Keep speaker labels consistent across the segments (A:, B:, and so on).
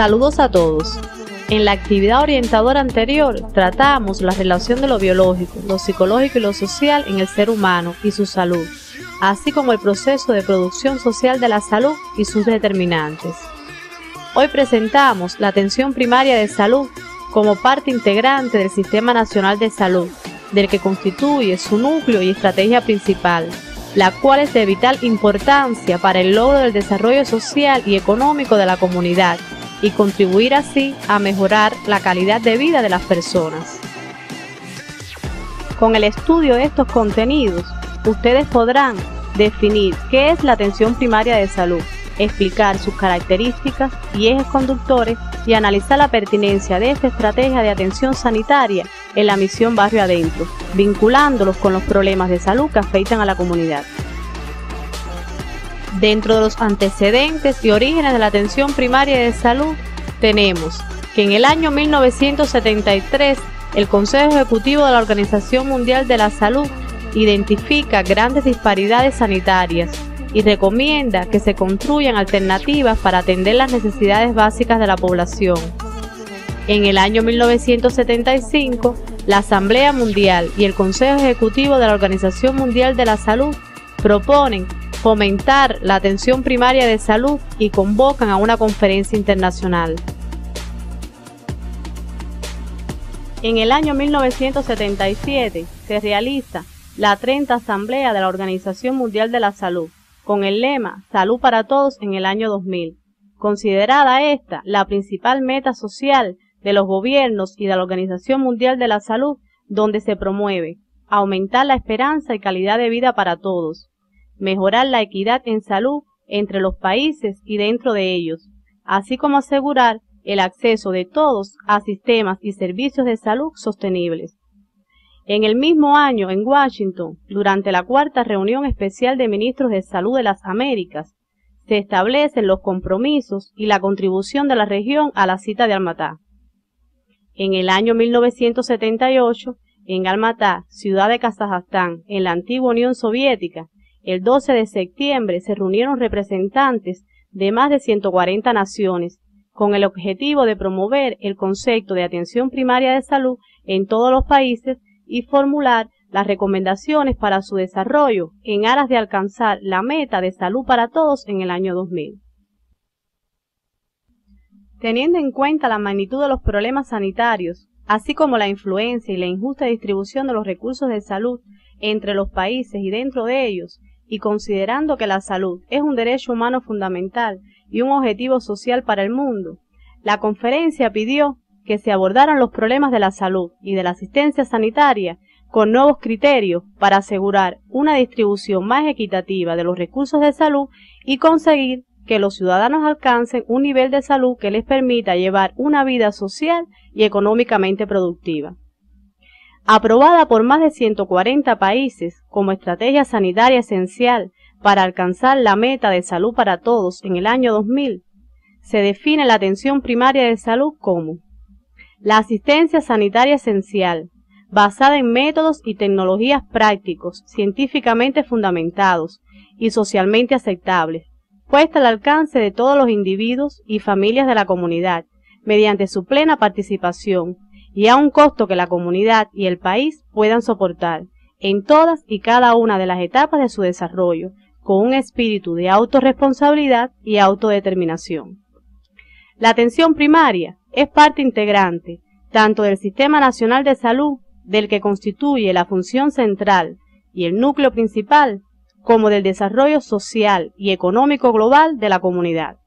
A: Saludos a todos. En la actividad orientadora anterior tratamos la relación de lo biológico, lo psicológico y lo social en el ser humano y su salud, así como el proceso de producción social de la salud y sus determinantes. Hoy presentamos la atención primaria de salud como parte integrante del Sistema Nacional de Salud, del que constituye su núcleo y estrategia principal, la cual es de vital importancia para el logro del desarrollo social y económico de la comunidad y contribuir así a mejorar la calidad de vida de las personas. Con el estudio de estos contenidos, ustedes podrán definir qué es la atención primaria de salud, explicar sus características y ejes conductores y analizar la pertinencia de esta estrategia de atención sanitaria en la misión Barrio Adentro, vinculándolos con los problemas de salud que afectan a la comunidad. Dentro de los antecedentes y orígenes de la atención primaria de salud tenemos que en el año 1973 el Consejo Ejecutivo de la Organización Mundial de la Salud identifica grandes disparidades sanitarias y recomienda que se construyan alternativas para atender las necesidades básicas de la población. En el año 1975, la Asamblea Mundial y el Consejo Ejecutivo de la Organización Mundial de la Salud proponen fomentar la atención primaria de salud y convocan a una conferencia internacional. En el año 1977 se realiza la 30 Asamblea de la Organización Mundial de la Salud, con el lema Salud para Todos en el año 2000, considerada esta la principal meta social de los gobiernos y de la Organización Mundial de la Salud, donde se promueve aumentar la esperanza y calidad de vida para todos, mejorar la equidad en salud entre los países y dentro de ellos, así como asegurar el acceso de todos a sistemas y servicios de salud sostenibles. En el mismo año, en Washington, durante la cuarta reunión especial de ministros de salud de las Américas, se establecen los compromisos y la contribución de la región a la cita de Almatá. En el año 1978, en Almatá, ciudad de Kazajstán, en la antigua Unión Soviética, el 12 de septiembre se reunieron representantes de más de 140 naciones con el objetivo de promover el concepto de atención primaria de salud en todos los países y formular las recomendaciones para su desarrollo en aras de alcanzar la meta de salud para todos en el año 2000. Teniendo en cuenta la magnitud de los problemas sanitarios, así como la influencia y la injusta distribución de los recursos de salud entre los países y dentro de ellos, y considerando que la salud es un derecho humano fundamental y un objetivo social para el mundo, la conferencia pidió que se abordaran los problemas de la salud y de la asistencia sanitaria con nuevos criterios para asegurar una distribución más equitativa de los recursos de salud y conseguir que los ciudadanos alcancen un nivel de salud que les permita llevar una vida social y económicamente productiva aprobada por más de 140 países como estrategia sanitaria esencial para alcanzar la meta de salud para todos en el año 2000, se define la atención primaria de salud como la asistencia sanitaria esencial, basada en métodos y tecnologías prácticos, científicamente fundamentados y socialmente aceptables, puesta al alcance de todos los individuos y familias de la comunidad, mediante su plena participación, y a un costo que la comunidad y el país puedan soportar en todas y cada una de las etapas de su desarrollo, con un espíritu de autorresponsabilidad y autodeterminación. La atención primaria es parte integrante tanto del Sistema Nacional de Salud, del que constituye la función central y el núcleo principal, como del desarrollo social y económico global de la comunidad.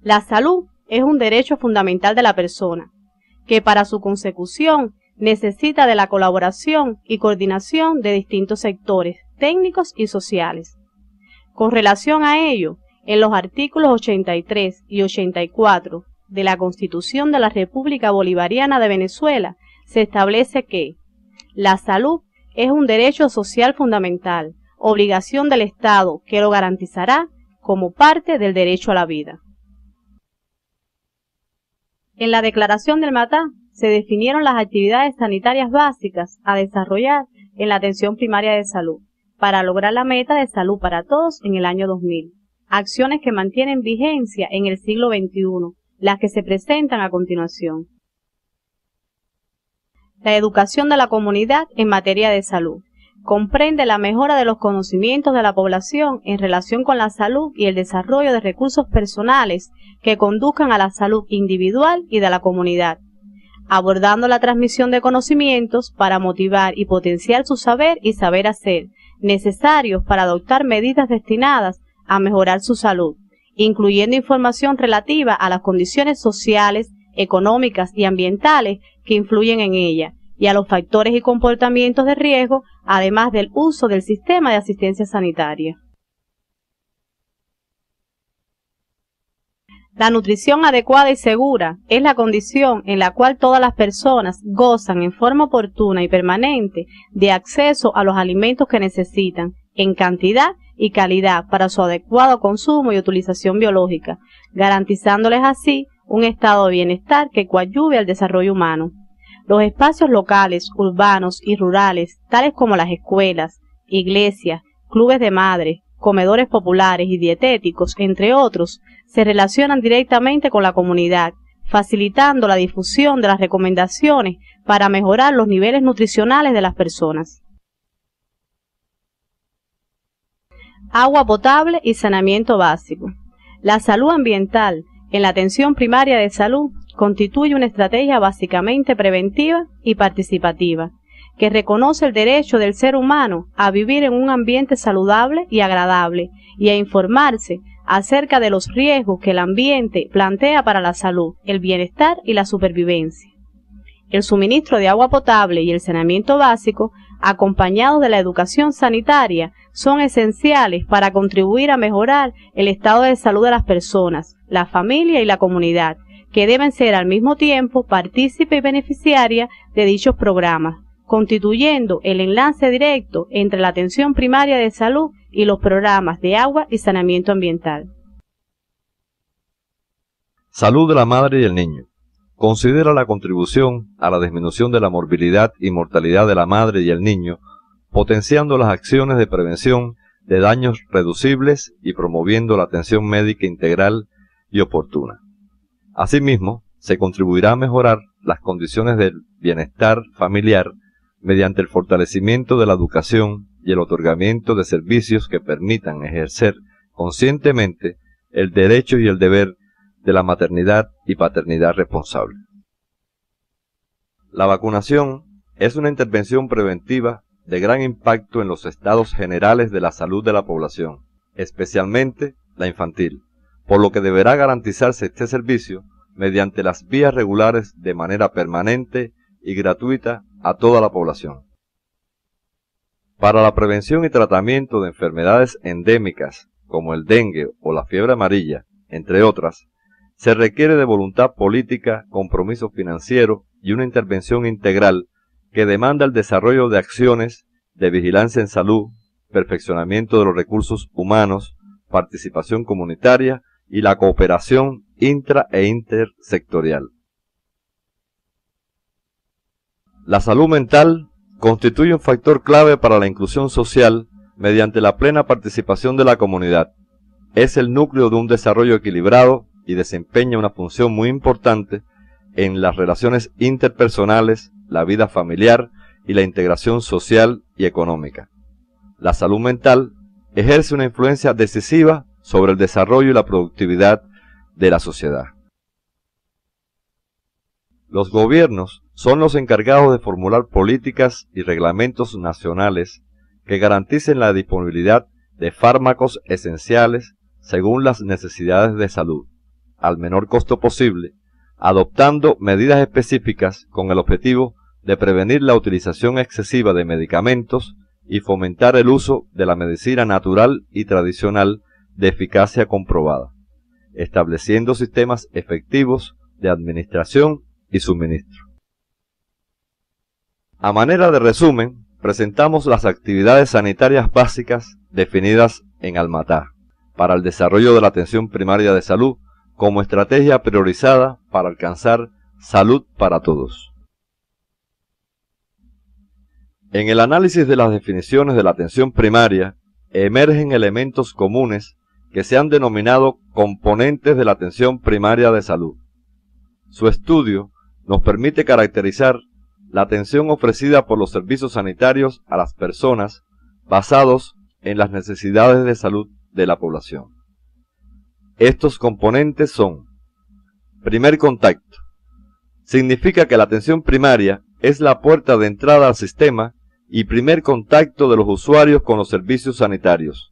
A: La salud es un derecho fundamental de la persona, que para su consecución necesita de la colaboración y coordinación de distintos sectores técnicos y sociales. Con relación a ello, en los artículos 83 y 84 de la Constitución de la República Bolivariana de Venezuela se establece que la salud es un derecho social fundamental, obligación del Estado que lo garantizará como parte del derecho a la vida. En la declaración del MATA se definieron las actividades sanitarias básicas a desarrollar en la atención primaria de salud para lograr la meta de salud para todos en el año 2000. Acciones que mantienen vigencia en el siglo XXI, las que se presentan a continuación. La educación de la comunidad en materia de salud comprende la mejora de los conocimientos de la población en relación con la salud y el desarrollo de recursos personales que conduzcan a la salud individual y de la comunidad, abordando la transmisión de conocimientos para motivar y potenciar su saber y saber hacer, necesarios para adoptar medidas destinadas a mejorar su salud, incluyendo información relativa a las condiciones sociales, económicas y ambientales que influyen en ella y a los factores y comportamientos de riesgo además del uso del sistema de asistencia sanitaria. La nutrición adecuada y segura es la condición en la cual todas las personas gozan en forma oportuna y permanente de acceso a los alimentos que necesitan en cantidad y calidad para su adecuado consumo y utilización biológica, garantizándoles así un estado de bienestar que coadyuve al desarrollo humano. Los espacios locales, urbanos y rurales, tales como las escuelas, iglesias, clubes de madres, comedores populares y dietéticos, entre otros, se relacionan directamente con la comunidad, facilitando la difusión de las recomendaciones para mejorar los niveles nutricionales de las personas. Agua potable y saneamiento básico. La salud ambiental en la atención primaria de salud constituye una estrategia básicamente preventiva y participativa, que reconoce el derecho del ser humano a vivir en un ambiente saludable y agradable y a informarse acerca de los riesgos que el ambiente plantea para la salud, el bienestar y la supervivencia. El suministro de agua potable y el saneamiento básico, acompañados de la educación sanitaria, son esenciales para contribuir a mejorar el estado de salud de las personas, la familia y la comunidad que deben ser al mismo tiempo partícipe y beneficiaria de dichos programas, constituyendo el enlace directo entre la atención primaria de salud y los programas de agua y saneamiento ambiental.
B: Salud de la madre y el niño. Considera la contribución a la disminución de la morbilidad y mortalidad de la madre y el niño, potenciando las acciones de prevención de daños reducibles y promoviendo la atención médica integral y oportuna. Asimismo, se contribuirá a mejorar las condiciones del bienestar familiar mediante el fortalecimiento de la educación y el otorgamiento de servicios que permitan ejercer conscientemente el derecho y el deber de la maternidad y paternidad responsable. La vacunación es una intervención preventiva de gran impacto en los estados generales de la salud de la población, especialmente la infantil por lo que deberá garantizarse este servicio mediante las vías regulares de manera permanente y gratuita a toda la población. Para la prevención y tratamiento de enfermedades endémicas como el dengue o la fiebre amarilla, entre otras, se requiere de voluntad política, compromiso financiero y una intervención integral que demanda el desarrollo de acciones de vigilancia en salud, perfeccionamiento de los recursos humanos, participación comunitaria y la cooperación intra e intersectorial. La salud mental constituye un factor clave para la inclusión social mediante la plena participación de la comunidad. Es el núcleo de un desarrollo equilibrado y desempeña una función muy importante en las relaciones interpersonales, la vida familiar y la integración social y económica. La salud mental ejerce una influencia decisiva sobre el desarrollo y la productividad de la sociedad. Los gobiernos son los encargados de formular políticas y reglamentos nacionales que garanticen la disponibilidad de fármacos esenciales según las necesidades de salud, al menor costo posible, adoptando medidas específicas con el objetivo de prevenir la utilización excesiva de medicamentos y fomentar el uso de la medicina natural y tradicional de eficacia comprobada, estableciendo sistemas efectivos de administración y suministro. A manera de resumen, presentamos las actividades sanitarias básicas definidas en Almatá para el desarrollo de la atención primaria de salud como estrategia priorizada para alcanzar salud para todos. En el análisis de las definiciones de la atención primaria emergen elementos comunes que se han denominado componentes de la atención primaria de salud. Su estudio nos permite caracterizar la atención ofrecida por los servicios sanitarios a las personas basados en las necesidades de salud de la población. Estos componentes son Primer contacto. Significa que la atención primaria es la puerta de entrada al sistema y primer contacto de los usuarios con los servicios sanitarios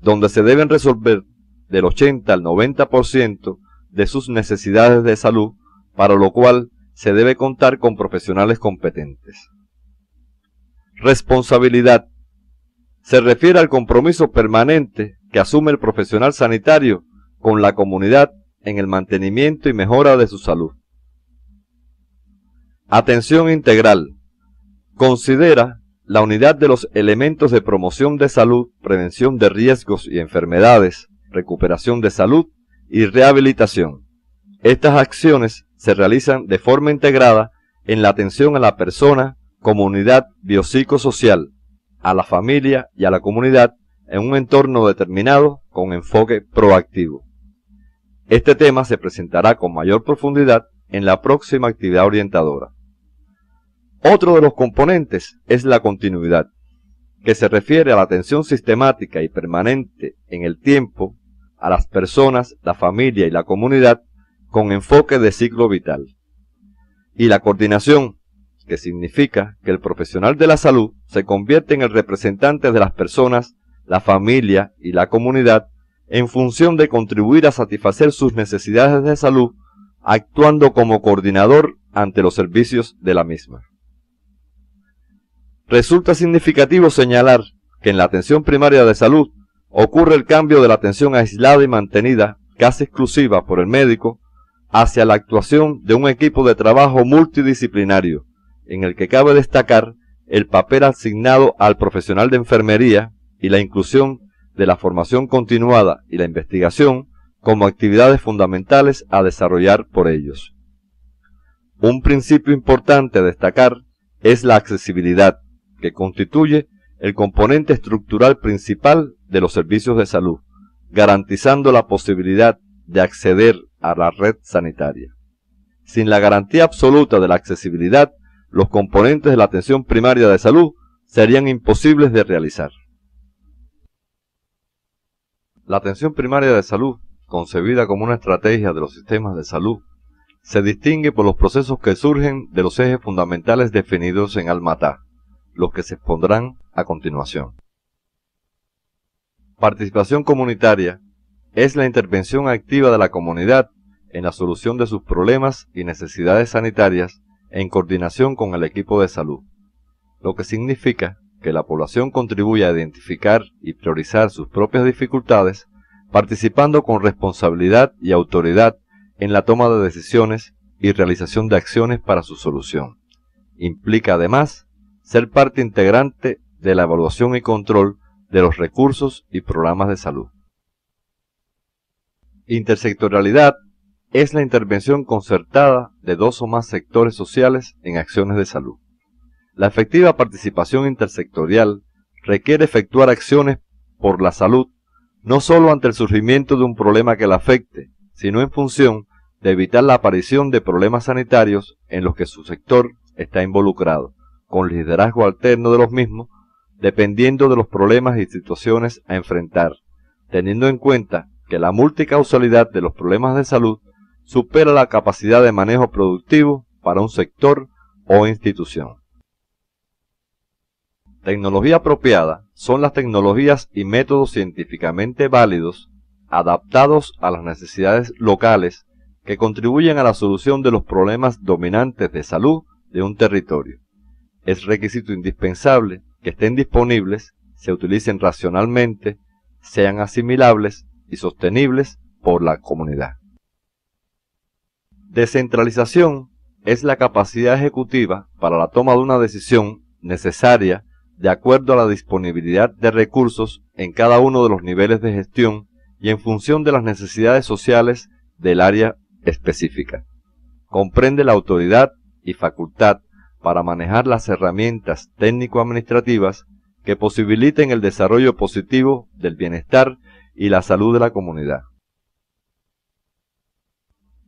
B: donde se deben resolver del 80 al 90% de sus necesidades de salud, para lo cual se debe contar con profesionales competentes. Responsabilidad. Se refiere al compromiso permanente que asume el profesional sanitario con la comunidad en el mantenimiento y mejora de su salud. Atención integral. Considera la unidad de los elementos de promoción de salud, prevención de riesgos y enfermedades, recuperación de salud y rehabilitación. Estas acciones se realizan de forma integrada en la atención a la persona comunidad, unidad biopsicosocial, a la familia y a la comunidad en un entorno determinado con enfoque proactivo. Este tema se presentará con mayor profundidad en la próxima actividad orientadora. Otro de los componentes es la continuidad, que se refiere a la atención sistemática y permanente en el tiempo a las personas, la familia y la comunidad con enfoque de ciclo vital. Y la coordinación, que significa que el profesional de la salud se convierte en el representante de las personas, la familia y la comunidad en función de contribuir a satisfacer sus necesidades de salud, actuando como coordinador ante los servicios de la misma. Resulta significativo señalar que en la atención primaria de salud ocurre el cambio de la atención aislada y mantenida, casi exclusiva por el médico, hacia la actuación de un equipo de trabajo multidisciplinario, en el que cabe destacar el papel asignado al profesional de enfermería y la inclusión de la formación continuada y la investigación como actividades fundamentales a desarrollar por ellos. Un principio importante a destacar es la accesibilidad, que constituye el componente estructural principal de los servicios de salud, garantizando la posibilidad de acceder a la red sanitaria. Sin la garantía absoluta de la accesibilidad, los componentes de la atención primaria de salud serían imposibles de realizar. La atención primaria de salud, concebida como una estrategia de los sistemas de salud, se distingue por los procesos que surgen de los ejes fundamentales definidos en Almatá los que se expondrán a continuación. Participación comunitaria es la intervención activa de la comunidad en la solución de sus problemas y necesidades sanitarias en coordinación con el equipo de salud, lo que significa que la población contribuye a identificar y priorizar sus propias dificultades, participando con responsabilidad y autoridad en la toma de decisiones y realización de acciones para su solución. Implica además ser parte integrante de la evaluación y control de los recursos y programas de salud. Intersectorialidad es la intervención concertada de dos o más sectores sociales en acciones de salud. La efectiva participación intersectorial requiere efectuar acciones por la salud no sólo ante el surgimiento de un problema que la afecte, sino en función de evitar la aparición de problemas sanitarios en los que su sector está involucrado con liderazgo alterno de los mismos, dependiendo de los problemas y situaciones a enfrentar, teniendo en cuenta que la multicausalidad de los problemas de salud supera la capacidad de manejo productivo para un sector o institución. Tecnología apropiada son las tecnologías y métodos científicamente válidos, adaptados a las necesidades locales, que contribuyen a la solución de los problemas dominantes de salud de un territorio es requisito indispensable que estén disponibles, se utilicen racionalmente, sean asimilables y sostenibles por la comunidad. Descentralización es la capacidad ejecutiva para la toma de una decisión necesaria de acuerdo a la disponibilidad de recursos en cada uno de los niveles de gestión y en función de las necesidades sociales del área específica. Comprende la autoridad y facultad para manejar las herramientas técnico-administrativas que posibiliten el desarrollo positivo del bienestar y la salud de la comunidad.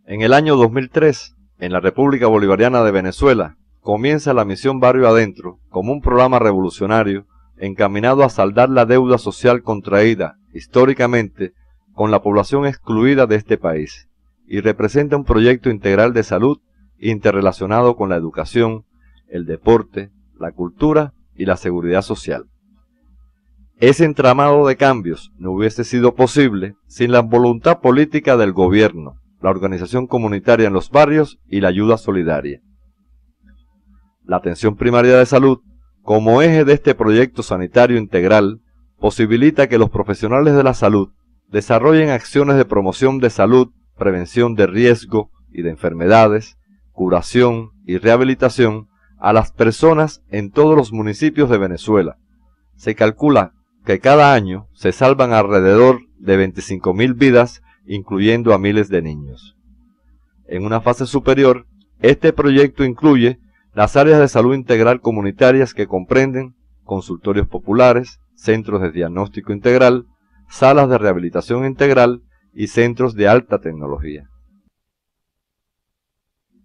B: En el año 2003, en la República Bolivariana de Venezuela, comienza la misión Barrio Adentro como un programa revolucionario encaminado a saldar la deuda social contraída históricamente con la población excluida de este país y representa un proyecto integral de salud interrelacionado con la educación, el deporte, la cultura y la seguridad social. Ese entramado de cambios no hubiese sido posible sin la voluntad política del gobierno, la organización comunitaria en los barrios y la ayuda solidaria. La atención primaria de salud, como eje de este proyecto sanitario integral, posibilita que los profesionales de la salud desarrollen acciones de promoción de salud, prevención de riesgo y de enfermedades, curación y rehabilitación a las personas en todos los municipios de Venezuela. Se calcula que cada año se salvan alrededor de 25.000 vidas, incluyendo a miles de niños. En una fase superior, este proyecto incluye las áreas de salud integral comunitarias que comprenden consultorios populares, centros de diagnóstico integral, salas de rehabilitación integral y centros de alta tecnología.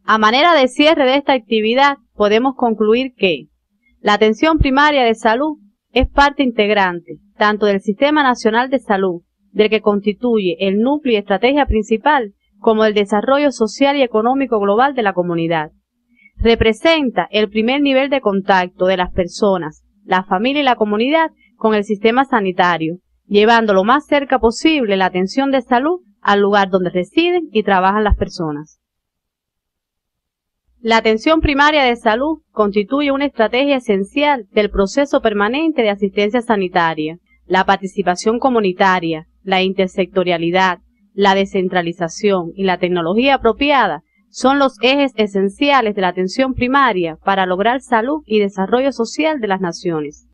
A: A manera de cierre de esta actividad, podemos concluir que la atención primaria de salud es parte integrante tanto del Sistema Nacional de Salud, del que constituye el núcleo y estrategia principal, como del desarrollo social y económico global de la comunidad. Representa el primer nivel de contacto de las personas, la familia y la comunidad con el sistema sanitario, llevando lo más cerca posible la atención de salud al lugar donde residen y trabajan las personas. La atención primaria de salud constituye una estrategia esencial del proceso permanente de asistencia sanitaria. La participación comunitaria, la intersectorialidad, la descentralización y la tecnología apropiada son los ejes esenciales de la atención primaria para lograr salud y desarrollo social de las naciones.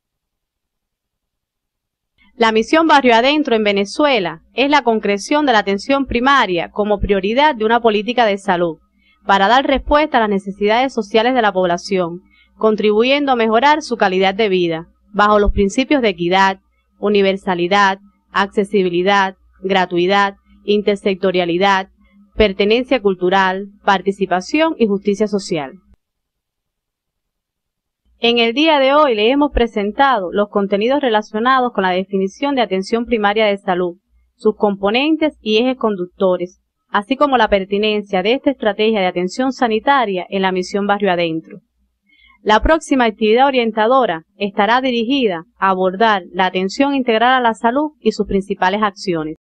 A: La misión Barrio Adentro en Venezuela es la concreción de la atención primaria como prioridad de una política de salud para dar respuesta a las necesidades sociales de la población, contribuyendo a mejorar su calidad de vida, bajo los principios de equidad, universalidad, accesibilidad, gratuidad, intersectorialidad, pertenencia cultural, participación y justicia social. En el día de hoy le hemos presentado los contenidos relacionados con la definición de atención primaria de salud, sus componentes y ejes conductores, así como la pertinencia de esta estrategia de atención sanitaria en la misión Barrio Adentro. La próxima actividad orientadora estará dirigida a abordar la atención integral a la salud y sus principales acciones.